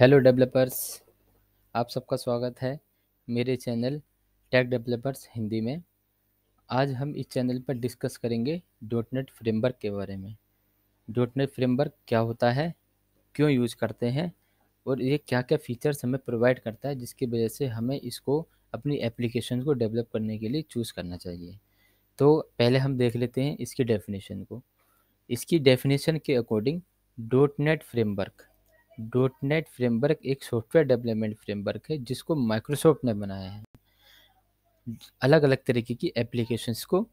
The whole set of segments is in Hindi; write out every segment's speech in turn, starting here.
हेलो डेवलपर्स आप सबका स्वागत है मेरे चैनल टेक डेवलपर्स हिंदी में आज हम इस चैनल पर डिस्कस करेंगे डॉट नेट फ्रेमवर्क के बारे में डॉट नेट फ्रेमवर्क क्या होता है क्यों यूज़ करते हैं और ये क्या क्या फ़ीचर्स हमें प्रोवाइड करता है जिसकी वजह से हमें इसको अपनी एप्लीकेशन को डेवलप करने के लिए चूज़ करना चाहिए तो पहले हम देख लेते हैं इसकी डेफिनेशन को इसकी डेफिनेशन के according dot net framework dot net framework एक सॉफ्टवेयर डेवलपमेंट फ्रेमवर्क है जिसको माइक्रोसॉफ्ट ने बनाया है अलग अलग तरीके की एप्लीकेशंस को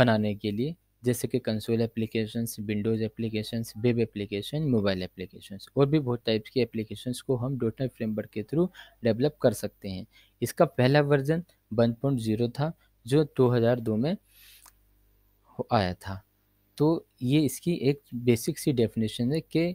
बनाने के लिए जैसे कि console applications Windows applications web application mobile applications और भी बहुत टाइप्स की एप्लीकेशंस को हम डॉट नेट फ्रेमवर्क के थ्रू डेवलप कर सकते हैं इसका पहला वर्जन वन पॉइंट ज़ीरो था जो दो हज़ार दो में आया था तो ये इसकी एक बेसिक सी डेफिनेशन है कि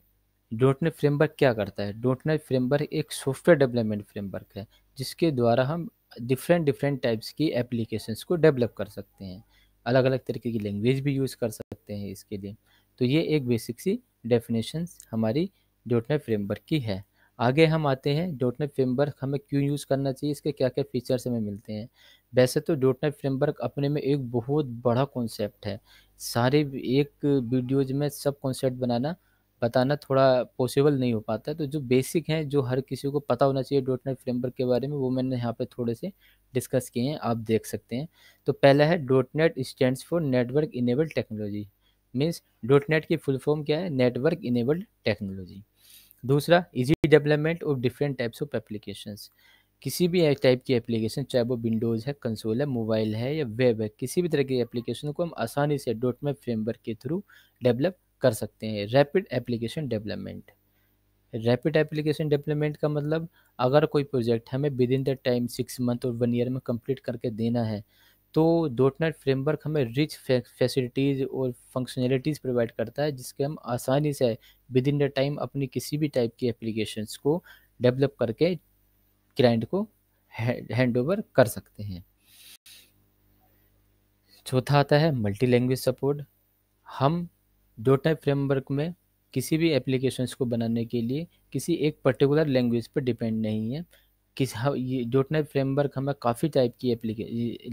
डोटनेट फ्रेमवर्क क्या करता है डोटनेट फ्रेमवर्क एक सॉफ्टवेयर डेवलपमेंट फ्रेमवर्क है जिसके द्वारा हम डिफरेंट डिफरेंट टाइप्स की एप्लीकेशंस को डेवलप कर सकते हैं अलग अलग तरीके की लैंग्वेज भी यूज़ कर सकते हैं इसके लिए तो ये एक बेसिक सी डेफिनेशन हमारी डोटनेट फ्रेमवर्क की है आगे हम आते हैं डोटनेट फ्रेमवर्क हमें क्यों यूज़ करना चाहिए इसके क्या क्या फीचर्स हमें मिलते हैं वैसे तो डोटनेट फ्रेमवर्क अपने में एक बहुत बड़ा कॉन्सेप्ट है सारे एक वीडियोज में सब कॉन्सेप्ट बनाना बताना थोड़ा पॉसिबल नहीं हो पाता है तो जो बेसिक हैं जो हर किसी को पता होना चाहिए डॉट नेट फ्रेमवर्क के बारे में वो मैंने यहाँ पे थोड़े से डिस्कस किए हैं आप देख सकते हैं तो पहला है dot net stand for network enabled technology means dot net की फुल फॉर्म क्या है नेटवर्क इनेबल्ड टेक्नोलॉजी दूसरा easy development of different types of application किसी भी टाइप की एप्लीकेशन चाहे वो विंडोज़ है कंसोल है मोबाइल है या वेब है किसी भी तरह की एप्लीकेशन को हम आसानी से डॉट नेट फ्रेमवर्क के थ्रू डेवलप कर सकते हैं rapid application development rapid application development का मतलब अगर कोई प्रोजेक्ट हमें within the time six month और वन ईयर में कंप्लीट करके देना है तो डोट नेट फ्रेमवर्क हमें रिच फैसिलिटीज़ और फंक्शनैलिटीज़ प्रोवाइड करता है जिसके हम आसानी से विद इन द टाइम अपनी किसी भी टाइप की एप्लीकेशंस को डेवलप करके क्लाइंट को हैंड ओवर कर सकते हैं चौथा आता है मल्टी लैंग्वेज सपोर्ट हम टाइप फ्रेमवर्क में किसी भी एप्लीकेशंस को बनाने के लिए किसी एक पर्टिकुलर लैंग्वेज पर डिपेंड नहीं है किस हाँ, ये टाइप फ्रेमवर्क हमें काफ़ी टाइप की एप्लीके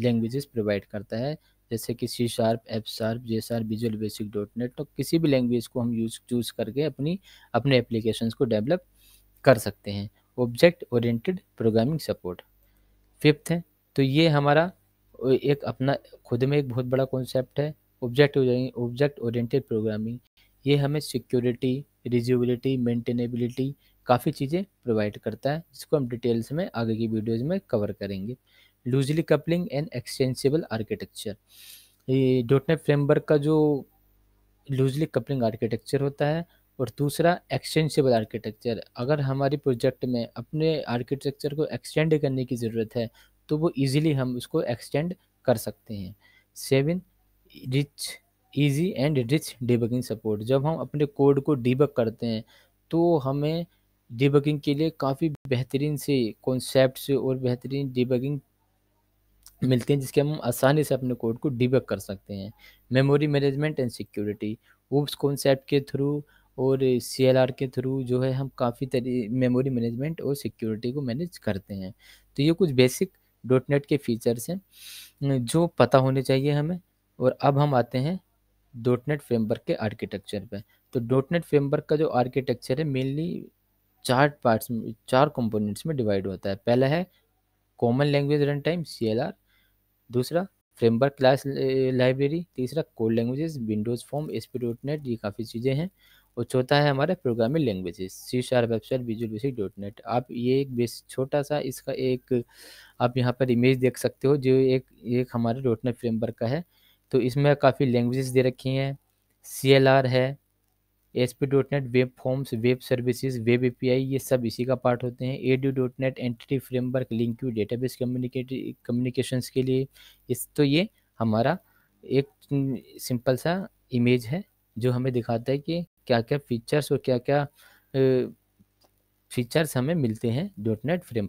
लैंग्वेजेस प्रोवाइड करता है जैसे कि C sharp F sharp J sharp visual basic dot net तो किसी भी लैंग्वेज को हम यूज चूज़ करके अपनी अपने एप्लीकेशंस को डेवलप कर सकते हैं object oriented programming support fifth है तो ये हमारा एक अपना खुद में एक बहुत बड़ा कॉन्सेप्ट है ऑब्जेक्ट ऑब्जेक्ट ओरिएंटेड प्रोग्रामिंग ये हमें सिक्योरिटी रिज्यूबिलिटी मेंटेनेबिलिटी काफ़ी चीज़ें प्रोवाइड करता है जिसको हम डिटेल्स में आगे की वीडियोज़ में कवर करेंगे loosely coupling and extensible architecture ये डोटने फ्रेमवर्क का जो लूजली कपलिंग आर्किटेक्चर होता है और दूसरा एक्सटेंसिबल आर्किटेक्चर अगर हमारी प्रोजेक्ट में अपने आर्किटेक्चर को एक्सटेंड करने की ज़रूरत है तो वो ईजिली हम उसको एक्सटेंड कर सकते हैं seven rich easy and rich debugging support जब हम अपने कोड को डिबक करते हैं तो हमें डिबकिंग के लिए काफ़ी बेहतरीन से कॉन्सेप्ट और बेहतरीन डिबगिंग मिलते हैं जिसके हम आसानी से अपने कोड को डिबक कर सकते हैं मेमोरी मैनेजमेंट एंड सिक्योरिटी उस कॉन्सेप्ट के थ्रू और सी के थ्रू जो है हम काफ़ी तरी मेमोरी मैनेजमेंट और सिक्योरिटी को मैनेज करते हैं तो ये कुछ बेसिक डॉट नेट के फीचर्स हैं जो पता होने चाहिए हमें और अब हम आते हैं डोटनेट फ्रेमवर्क के आर्किटेक्चर पे तो डोटनेट फ्रेमवर्क का जो आर्किटेक्चर है मेनली चार पार्ट्स में चार कंपोनेंट्स में डिवाइड होता है पहला है common language run time C दूसरा फ्रेमवर्क क्लास लाइब्रेरी तीसरा code languages Windows form S P dot net ये काफ़ी चीज़ें हैं और चौथा है हमारे programming languages C sharp website visual basic dot net आप ये एक बेस छोटा सा इसका एक आप यहाँ पर इमेज देख सकते हो जो एक एक हमारे डॉट नेट फ्रेमवर्क का है तो इसमें काफ़ी लैंग्वेजेस दे रखी हैं सी एल आर है S P dot net web forms web services web A P I ये सब इसी का पार्ट होते हैं A D dot net entity framework link यू डेटाबेस कम्युनिकेट कम्युनिकेशन के लिए इस तो ये हमारा एक सिंपल सा इमेज है जो हमें दिखाता है कि क्या क्या फीचर्स और क्या क्या फीचर्स हमें मिलते हैं डॉट नेट फ्रेम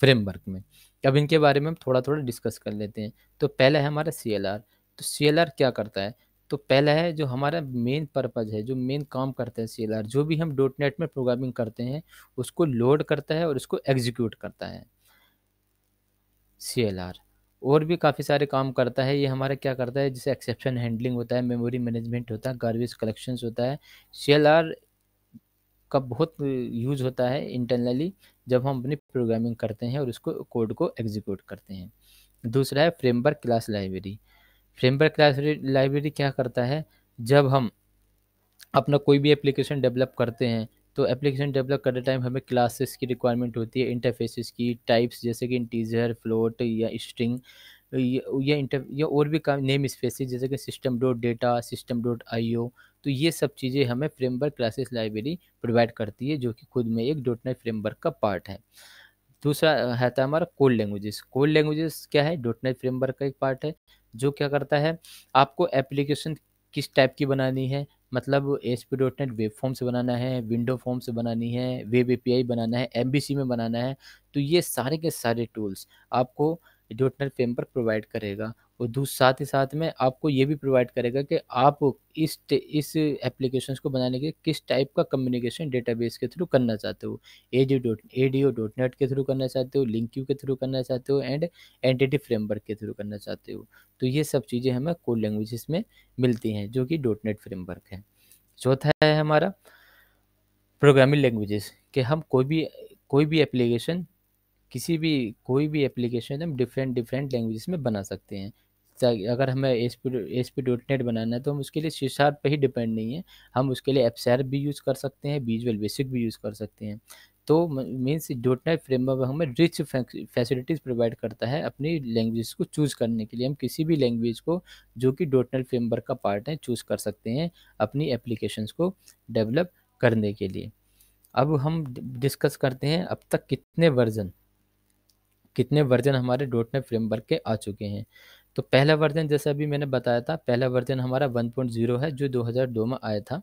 फ्रेमवर्क में अब इनके बारे में हम थोड़ा थोड़ा डिस्कस कर लेते हैं तो पहला है हमारा सी एल आर तो सी क्या करता है तो पहला है जो हमारा मेन पर्पज़ है जो मेन काम करता है सी जो भी हम डॉट नेट में प्रोग्रामिंग करते हैं उसको लोड करता है और उसको एग्जीक्यूट करता है सी और भी काफ़ी सारे काम करता है ये हमारा क्या करता है जैसे एक्सेप्शन हैंडलिंग होता है मेमोरी मैनेजमेंट होता है गार्बेज कलेक्शंस होता है सी का बहुत यूज होता है इंटरनली जब हम अपनी प्रोग्रामिंग करते हैं और उसको कोड को एग्जीक्यूट करते हैं दूसरा है framework class library framework library क्या करता है जब हम अपना कोई भी एप्लीकेशन डेवलप करते हैं तो एप्लीकेशन डेवलप करते टाइम हमें क्लासेस की रिक्वायरमेंट होती है इंटरफेसेस की टाइप्स जैसे कि इंटीजर फ्लोट या स्ट्रिंग या इंटर या और भी काम नेम स्पेसिस जैसे कि system dot data system dot I O तो ये सब चीज़ें हमें फ्रेमवर्क क्लासेस लाइब्रेरी प्रोवाइड करती है जो कि खुद में एक डॉट नेट फ्रेमवर्क का पार्ट है दूसरा है हमारा कोड लैंग्वेजेस कोड लैंग्वेजेस क्या है डॉट नेट फ्रेमवर्क का एक पार्ट है जो क्या करता है आपको एप्लीकेशन किस टाइप की बनानी है मतलब S P dot net web form से बनाना है विंडो फॉर्म से बनानी है वेब ए बनाना है एम में बनाना है तो ये सारे के सारे टूल्स आपको डॉट नेट फेम पर प्रोवाइड करेगा उर्दू साथ ही साथ में आपको ये भी प्रोवाइड करेगा कि आप इस इस एप्लीकेशन को बनाने के किस टाइप का कम्युनिकेशन डेटाबेस के थ्रू करना चाहते हो A D dot A D O dot net के थ्रू करना चाहते हो लिंक यू के थ्रू करना चाहते हो एंड एंटिटी फ्रेमवर्क के थ्रू करना चाहते हो तो ये सब चीज़ें हमें कोड लैंग्वेजेस में मिलती हैं जो कि डॉट नेट फ्रेमवर्क है चौथा है हमारा प्रोग्रामिंग लैंग्वेजेस कि हम कोई भी कोई भी एप्लीकेशन किसी भी कोई भी एप्लीकेशन हम डिफरेंट डिफरेंट लैंग्वेज में बना सकते हैं अगर हमें S P S P dot net बनाना है तो हम उसके लिए शीशार पर ही डिपेंड नहीं है हम उसके लिए एपसैर भी यूज़ कर सकते हैं विजुअल बेसिक भी यूज़ कर सकते हैं तो मीन्स डॉट नेट फ्रेमवर्क हमें रिच फैसिलिटीज़ प्रोवाइड करता है अपनी लैंग्वेज को चूज़ करने के लिए हम किसी भी लैंग्वेज को जो कि डॉट नेट फ्रेमवर्क का पार्ट है चूज़ कर सकते हैं अपनी एप्लीकेशन को डेवलप करने के लिए अब हम डिस्कस करते हैं अब तक कितने वर्जन कितने वर्जन हमारे डॉट नेट फ्रेमवर्क के आ चुके हैं तो पहला वर्जन जैसे अभी मैंने बताया था पहला वर्जन हमारा 1.0 है जो 2002 में आया था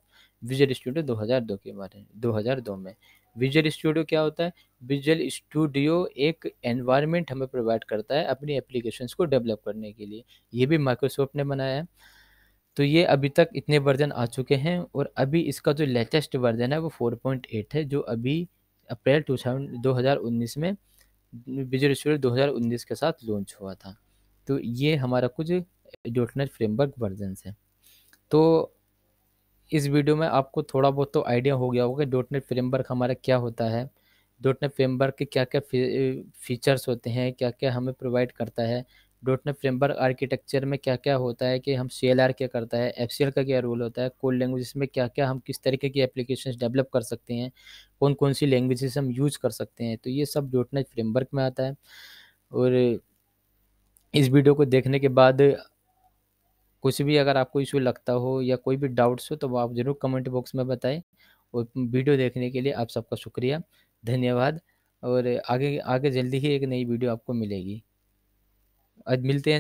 विजुअल स्टूडियो 2002 के बारे में दो में विजुअल स्टूडियो क्या होता है विजुअल स्टूडियो एक एनवायरनमेंट हमें प्रोवाइड करता है अपनी एप्लीकेशंस को डेवलप करने के लिए ये भी माइक्रोसॉफ्ट ने बनाया है तो ये अभी तक इतने वर्जन आ चुके हैं और अभी इसका जो लेटेस्ट वर्जन है वो एट है जो अभी अप्रैल टू उन्नीस में विजुअल स्टूडियो 2019 के साथ लॉन्च हुआ था तो ये हमारा कुछ डोटनर फ्रेमवर्क वर्जन है तो इस वीडियो में आपको थोड़ा बहुत तो आइडिया हो गया होगा कि डोटनेट फ्रेमवर्क हमारा क्या होता है डोटनेट फ्रेमवर्क के क्या क्या फीचर्स होते हैं क्या क्या हमें प्रोवाइड करता है डॉट नेट फ्रेमवर्क आर्किटेक्चर में क्या क्या होता है कि हम सी एल आर क्या करता है एफ सी एल का क्या रोल होता है कोड लैंग्वेज में क्या क्या हम किस तरीके की एप्लीकेशन डेवलप कर सकते हैं कौन कौन सी लैंग्वेजेस हम यूज़ कर सकते हैं तो ये सब डॉट नेट फ्रेमवर्क में आता है और इस वीडियो को देखने के बाद कुछ भी अगर आपको इशू लगता हो या कोई भी डाउट्स हो तो आप ज़रूर कमेंट बॉक्स में बताएं और वीडियो देखने के लिए आप सबका शुक्रिया धन्यवाद और आगे आगे जल्दी ही एक नई वीडियो आपको मिलेगी आज मिलते हैं